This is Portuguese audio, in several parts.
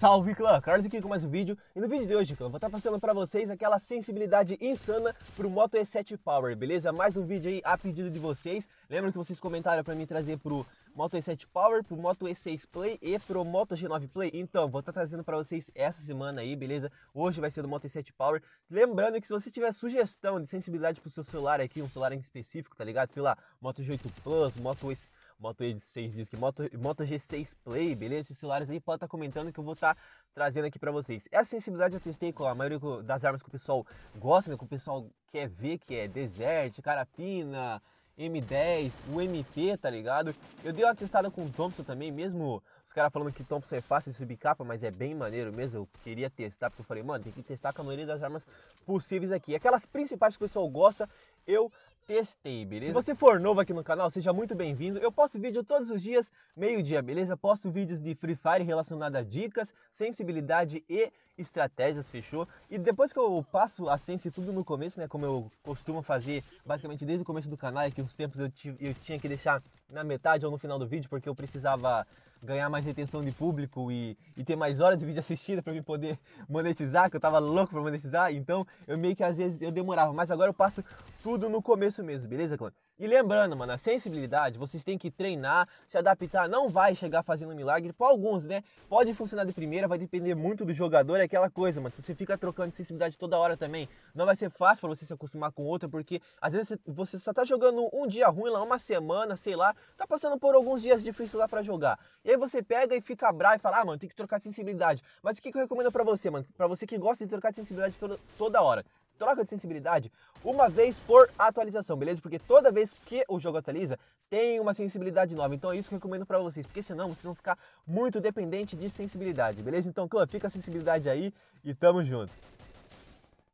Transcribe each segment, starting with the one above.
Salve clã, Carlos aqui com mais um vídeo e no vídeo de hoje clã, vou estar passando para vocês aquela sensibilidade insana pro Moto E7 Power, beleza? Mais um vídeo aí a pedido de vocês, lembra que vocês comentaram para mim trazer pro Moto E7 Power, pro Moto E6 Play e pro Moto G9 Play. Então, vou estar trazendo para vocês essa semana aí, beleza? Hoje vai ser do Moto E7 Power. Lembrando que se você tiver sugestão de sensibilidade pro seu celular aqui, um celular em específico, tá ligado? Sei lá, Moto G8 Plus, Moto e Moto E6 Disc, Moto, Moto G6 Play, beleza? Esses celulares aí pode estar tá comentando que eu vou estar tá trazendo aqui para vocês. Essa é sensibilidade eu testei com a maioria das armas que o pessoal gosta, né? Que o pessoal quer ver, que é Desert, Carapina, M10, o MP, tá ligado? Eu dei uma testada com o Thompson também, mesmo os caras falando que Thompson é fácil de subir capa, mas é bem maneiro mesmo. Eu queria testar, porque eu falei, mano, tem que testar com a maioria das armas possíveis aqui. Aquelas principais que o pessoal gosta, eu testei, beleza? Se você for novo aqui no canal, seja muito bem-vindo. Eu posto vídeo todos os dias, meio-dia, beleza? Posto vídeos de Free Fire relacionados a dicas, sensibilidade e estratégias, fechou? E depois que eu passo a sense tudo no começo, né, como eu costumo fazer basicamente desde o começo do canal, é que uns tempos eu, tive, eu tinha que deixar na metade ou no final do vídeo, porque eu precisava ganhar mais retenção de público e, e ter mais horas de vídeo assistida para me poder monetizar, que eu tava louco para monetizar. Então eu meio que às vezes eu demorava, mas agora eu passo tudo no começo mesmo, beleza, clã? E lembrando, mano, a sensibilidade vocês têm que treinar, se adaptar, não vai chegar fazendo um milagre. Para alguns, né? Pode funcionar de primeira, vai depender muito do jogador, é aquela coisa, mano. Se você fica trocando de sensibilidade toda hora também, não vai ser fácil para você se acostumar com outra, porque às vezes você só tá jogando um dia ruim lá, uma semana, sei lá, tá passando por alguns dias difíceis lá para jogar. E e aí você pega e fica bravo e fala, ah, mano, tem que trocar de sensibilidade. Mas o que, que eu recomendo para você, mano? Para você que gosta de trocar de sensibilidade toda, toda hora troca de sensibilidade uma vez por atualização, beleza? Porque toda vez que o jogo atualiza, tem uma sensibilidade nova. Então é isso que eu recomendo para vocês, porque senão vocês vão ficar muito dependente de sensibilidade, beleza? Então, clã, fica a sensibilidade aí e tamo junto.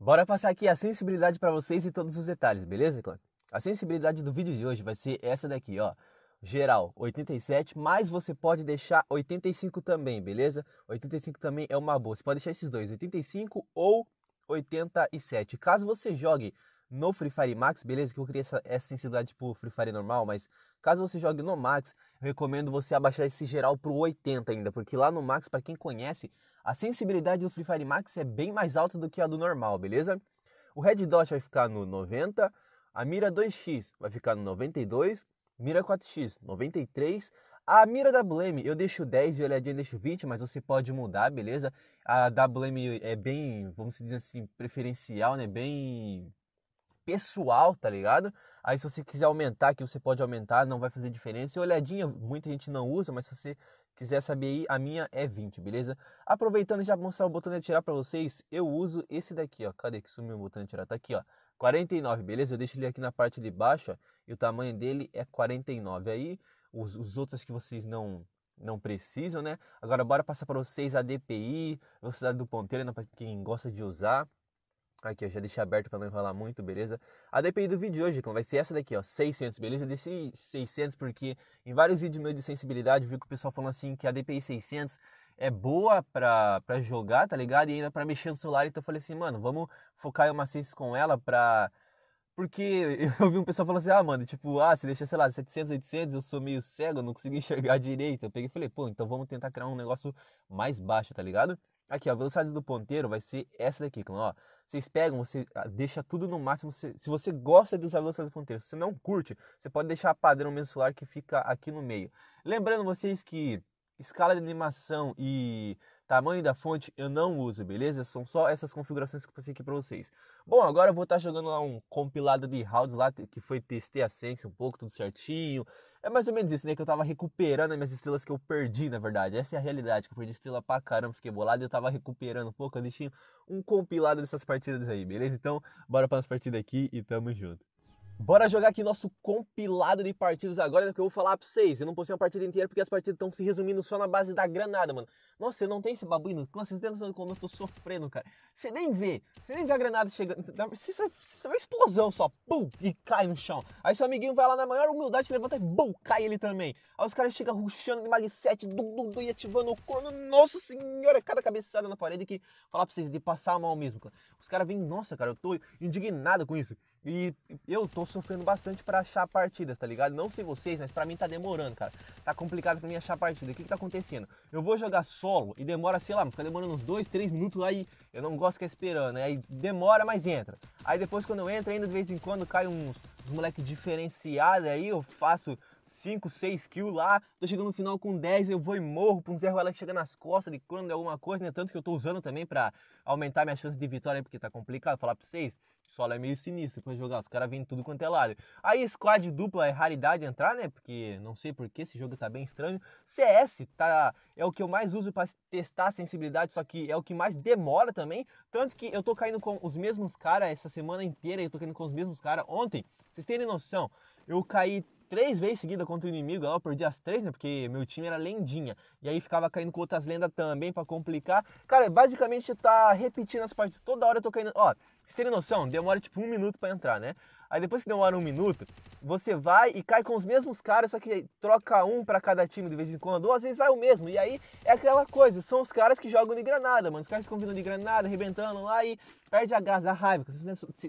Bora passar aqui a sensibilidade para vocês e todos os detalhes, beleza, clã? A sensibilidade do vídeo de hoje vai ser essa daqui, ó geral 87, mas você pode deixar 85 também, beleza? 85 também é uma boa. Você pode deixar esses dois, 85 ou 87. Caso você jogue no Free Fire Max, beleza? Que eu queria essa, essa sensibilidade pro Free Fire normal, mas caso você jogue no Max, eu recomendo você abaixar esse geral pro 80 ainda, porque lá no Max, para quem conhece, a sensibilidade do Free Fire Max é bem mais alta do que a do normal, beleza? O Red Dot vai ficar no 90, a mira 2x vai ficar no 92 mira 4x 93. A mira da WM, eu deixo 10 e olhadinha deixo 20, mas você pode mudar, beleza? A WM é bem, vamos dizer assim, preferencial, né? Bem pessoal, tá ligado? Aí se você quiser aumentar, que você pode aumentar, não vai fazer diferença. E olhadinha, muita gente não usa, mas se você quiser saber aí, a minha é 20, beleza? Aproveitando já mostrar o botão de atirar para vocês, eu uso esse daqui, ó. Cadê que sumiu o botão de atirar? Tá aqui, ó. 49, beleza? Eu deixo ele aqui na parte de baixo ó, e o tamanho dele é 49. Aí os, os outros que vocês não não precisam, né? Agora bora passar para vocês a DPI, velocidade do ponteiro, né, para quem gosta de usar. Aqui, eu já deixei aberto para não enrolar muito, beleza? A DPI do vídeo de hoje, vai ser essa daqui, ó, 600, beleza? Eu deixei 600 porque em vários vídeos meus de sensibilidade eu vi que o pessoal falando assim que a DPI 600 é boa pra, jogar, tá ligado? E ainda pra mexer no celular, então eu falei assim, mano, vamos focar em uma 6 com ela pra... Porque eu vi um pessoal falando assim, ah, mano, tipo, ah, você deixa, sei lá, 700, 800, eu sou meio cego, não consigo enxergar direito. Eu peguei e falei, pô, então vamos tentar criar um negócio mais baixo, tá ligado? Aqui, ó, a velocidade do ponteiro vai ser essa daqui, clã, ó. Vocês pegam, você ah, deixa tudo no máximo. Se, se você gosta de usar a velocidade do ponteiro, se você não curte, você pode deixar a padrão mensular que fica aqui no meio. Lembrando vocês que escala de animação e tamanho da fonte eu não uso, beleza? São só essas configurações que eu passei aqui pra vocês. Bom, agora eu vou estar tá jogando lá um compilado de rounds lá, que foi testei a Sense um pouco, tudo certinho. É mais ou menos isso, né? Que eu tava recuperando as minhas estrelas que eu perdi, na verdade. Essa é a realidade, que eu perdi estrela pra caramba, fiquei bolado e eu tava recuperando um pouco. Eu deixei um compilado dessas partidas aí, beleza? Então, bora para as partidas aqui e tamo junto. Bora jogar aqui nosso compilado de partidas agora, que eu vou falar pra vocês. Eu não postei uma partida inteira porque as partidas estão se resumindo só na base da granada, mano. Nossa, eu não tenho esse babuinho no clã, vocês estão têm como eu tô sofrendo, cara. Você nem vê, você nem vê a granada chegando. Você só vê explosão só, pum, e cai no chão. Aí seu amiguinho vai lá na maior humildade, levanta e pum, cai ele também. Aí os caras chegam ruxando de mag 7, dum, dum, dum, e ativando o corno. Nossa senhora, cada cabeçada na parede que falar pra vocês de passar mal mesmo, cara. Os caras vêm, nossa, cara, eu tô indignado com isso. E eu tô sofrendo bastante para achar partidas, tá ligado? Não sei vocês, mas para mim tá demorando, cara. Tá complicado para mim achar partida. O que que tá acontecendo? Eu vou jogar solo e demora, sei lá, fica demorando uns 2, 3 minutos aí. Eu não gosto de ficar esperando, né? Aí demora, mas entra. Aí depois quando eu entro, ainda de vez em quando cai uns, uns moleque diferenciado aí, eu faço 5, 6 kills lá, tô chegando no final com 10, eu vou e morro pra um Zé Ruela que chega nas costas de quando é alguma coisa, né? Tanto que eu tô usando também pra aumentar minha chance de vitória, porque tá complicado falar pra vocês. Solo é meio sinistro pra jogar, os caras vêm tudo quanto é lado. Aí squad dupla é raridade entrar, né? Porque não sei porquê, esse jogo tá bem estranho. CS tá, é o que eu mais uso pra testar a sensibilidade, só que é o que mais demora também. Tanto que eu tô caindo com os mesmos caras essa semana inteira, eu tô caindo com os mesmos caras. Ontem, vocês terem noção, eu caí três vezes seguida contra o inimigo, eu perdi as três, né? Porque meu time era lendinha. E aí ficava caindo com outras lendas também para complicar. Cara, basicamente tá repetindo as partes. Toda hora eu tô caindo. Ó, vocês terem noção, demora tipo um minuto para entrar, né? Aí depois que demora um minuto, você vai e cai com os mesmos caras, só que troca um para cada time de vez em quando, ou às vezes vai o mesmo. E aí é aquela coisa, são os caras que jogam de granada, mano. Os caras que ficam vindo de granada, arrebentando lá e perde a gás, a raiva.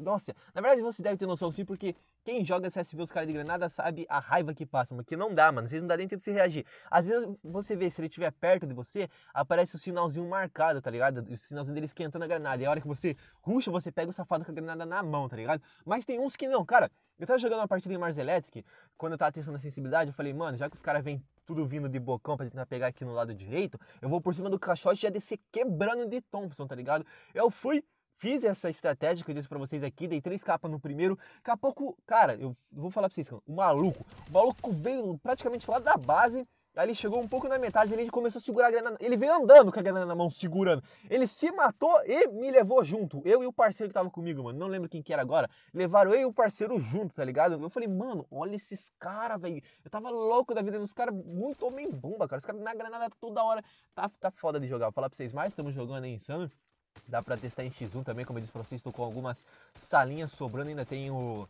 Nossa, na verdade você deve ter noção sim, porque quem joga CSV os caras de granada sabe a raiva que passa, mano. Que não dá, mano. vezes não dá nem tempo de se reagir. Às vezes você vê, se ele estiver perto de você, aparece o sinalzinho marcado, tá ligado? O sinalzinho dele esquentando a granada. E a hora que você ruxa, você pega o safado com a granada na mão, tá ligado? Mas tem uns que não, cara. Eu tava jogando uma partida em Mars Electric, quando eu tava testando a sensibilidade, eu falei, mano, já que os caras vêm tudo vindo de bocão pra tentar pegar aqui no lado direito, eu vou por cima do caixote e já descer quebrando de Thompson, tá ligado? Eu fui fiz essa estratégia que eu disse para vocês aqui, dei três capas no primeiro. Daqui a pouco, cara, eu vou falar pra vocês, o maluco, o maluco veio praticamente lá da base. Aí ele chegou um pouco na metade, ele começou a segurar a grana. Ele veio andando com a grana na mão, segurando. Ele se matou e me levou junto. Eu e o parceiro que tava comigo, mano. Não lembro quem que era agora. Levaram eu e o parceiro junto, tá ligado? Eu falei, mano, olha esses caras, velho. Eu tava louco da vida. uns caras muito homem bomba, cara. Os caras na granada toda hora. Tá, tá foda de jogar. Vou falar pra vocês mais, estamos jogando aí insano. Dá para testar em X1 também, como eu disse para vocês, estou com algumas salinhas sobrando, ainda tenho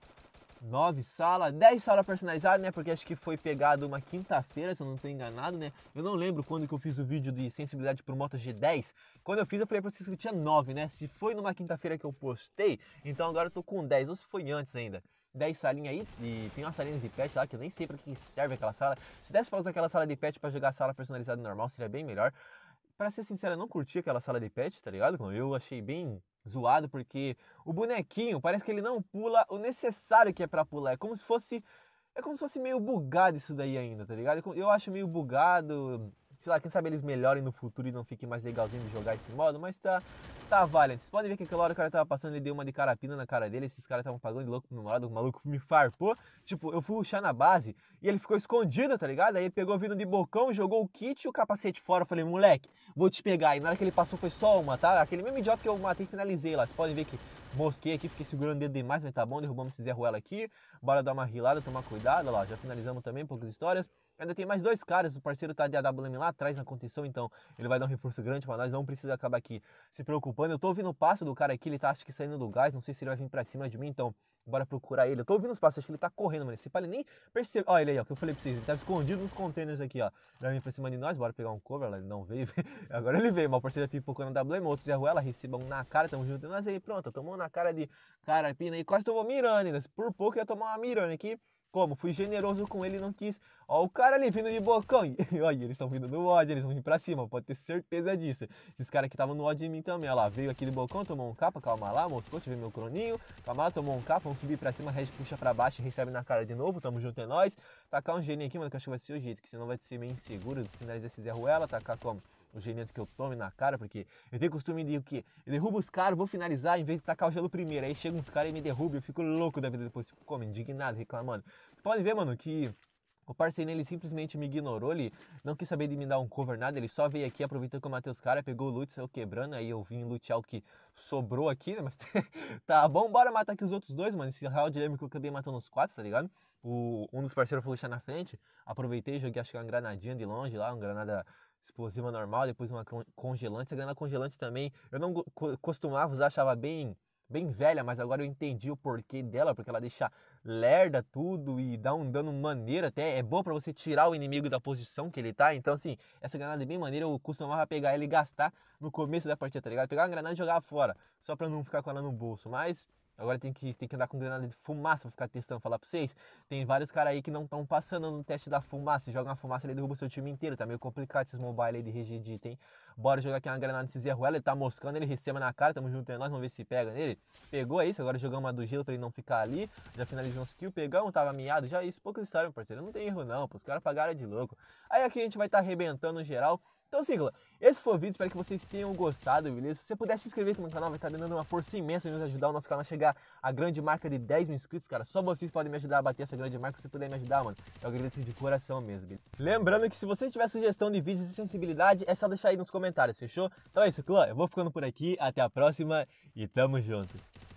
nove salas, dez salas personalizadas, né? Porque acho que foi pegado uma quinta-feira, se eu não estou enganado, né? Eu não lembro quando que eu fiz o vídeo de sensibilidade por Moto G10. Quando eu fiz, eu falei para vocês que tinha nove, né? Se foi numa quinta-feira que eu postei, então agora eu tô com dez, ou se foi antes ainda. 10 salinhas aí, e tem uma salinha de pet lá que eu nem sei para que serve aquela sala. Se desse pra usar aquela sala de pet para jogar a sala personalizada normal, seria bem melhor para ser sincero, eu não curti aquela sala de pet, tá ligado? Eu achei bem zoado porque o bonequinho parece que ele não pula o necessário que é para pular. É como se fosse é como se fosse meio bugado isso daí ainda, tá ligado? Eu acho meio bugado, sei lá, quem sabe eles melhorem no futuro e não fique mais legalzinho de jogar esse modo, mas tá, tá valendo. Vocês podem ver que aquela hora o cara tava passando, ele deu uma de carapina na cara dele, esses caras estavam pagando de louco no lado, o maluco me farpou. Tipo, eu fui ruxar na base e ele ficou escondido, tá ligado? Aí pegou vindo de bocão, jogou o kit e o capacete fora. Eu falei, moleque, vou te pegar. E na hora que ele passou foi só uma, tá? Aquele mesmo idiota que eu matei e finalizei lá. Vocês podem ver que mosquei aqui, fiquei segurando o dedo demais, mas tá bom, derrubamos esse Zé Ruela aqui. Bora dar uma rilada, tomar cuidado, Olha lá, já finalizamos também poucas histórias. Ainda tem mais dois caras, o parceiro tá de AWM lá atrás na contenção, então ele vai dar um reforço grande para nós, não precisa acabar aqui se preocupando. Eu tô ouvindo o passo do cara aqui, ele tá acho que saindo do gás, não sei se ele vai vir para cima de mim, então bora procurar ele. Eu tô ouvindo os passos, acho que ele tá correndo, mano. Esse pai ele nem percebeu. Ó, ele aí, ó, que eu falei pra vocês, ele tava escondido nos containers aqui, ó. Ele vem pra cima de nós, bora pegar um cover, ele não veio. Agora ele veio, mas o parceiro pipocando na AWM, outros de arruela, receba um na cara, tamo junto. É nós aí, pronto, tomou na cara de carapina e quase tomou miranda. né? Por pouco ia tomar uma miranda aqui como? Fui generoso com ele, não quis. Ó, o cara ali vindo de bocão. E olha, eles estão vindo no ódio, eles vão vir pra cima, pode ter certeza disso. Esses caras que estavam no ódio em mim também, ó lá. Veio aqui de bocão, tomou um capa, calma lá, moço, deixa meu croninho. Calma lá, tomou um capa, vamos subir pra cima, Red puxa pra baixo, recebe na cara de novo, tamo junto, é nóis. Tacar um geninho aqui, mano, que acho que vai ser o jeito, que senão vai ser meio inseguro. Finalizar esse Zé Ruela, tacar como? os geniantes que eu tome na cara, porque eu tenho costume de o quê? Eu derrubo os caras, vou finalizar em vez de tacar o gelo primeiro. Aí chega uns caras e me derrubam, eu fico louco da vida depois, fico como, indignado, reclamando. Pode ver, mano, que o parceiro ele simplesmente me ignorou, ele não quis saber de me dar um cover, nada, ele só veio aqui, aproveitou que eu matei os caras, pegou o loot, saiu quebrando, aí eu vim lutear o que sobrou aqui, né? Mas tá bom, bora matar aqui os outros dois, mano. Esse real lembra que eu acabei matando os quatro, tá ligado? O, um dos parceiros foi lutar na frente, aproveitei, joguei acho que uma granadinha de longe lá, uma granada explosiva normal, depois uma congelante. Essa granada congelante também. Eu não costumava usar, achava bem, bem velha, mas agora eu entendi o porquê dela, porque ela deixa lerda tudo e dá um dano maneiro até. É bom para você tirar o inimigo da posição que ele tá. Então, assim, essa granada é bem maneira. Eu costumava pegar ela e gastar no começo da partida, tá ligado? Pegar uma granada e jogar fora, só pra não ficar com ela no bolso. Mas Agora tem que, tem que andar com granada de fumaça pra ficar testando, falar pra vocês. Tem vários caras aí que não estão passando no teste da fumaça. Joga uma fumaça, ele derruba o seu time inteiro. Tá meio complicado esses mobile aí de regedita, hein? Bora jogar aqui uma granada de Zé Ruela, ele tá moscando, ele recebe na cara, tamo junto é nós, vamos ver se pega nele. Pegou, é isso, agora jogamos uma do gelo pra ele não ficar ali. Já finalizamos o skill pegamos, tava miado, já isso, poucas histórias, meu parceiro. Não tem erro não, pô, os caras pagaram de louco. Aí aqui a gente vai estar tá arrebentando geral. Então, lá. esse foi o vídeo, espero que vocês tenham gostado, beleza? Se você puder se inscrever aqui no canal, vai estar tá dando uma força imensa e nos ajudar o nosso canal a chegar à grande marca de 10 mil inscritos, cara. Só vocês podem me ajudar a bater essa grande marca, se você puder me ajudar, mano. Eu agradeço de coração mesmo, beleza? Lembrando que se você tiver sugestão de vídeos de sensibilidade, é só deixar aí nos comentários, fechou? Então é isso, clã, eu vou ficando por aqui, até a próxima e tamo junto!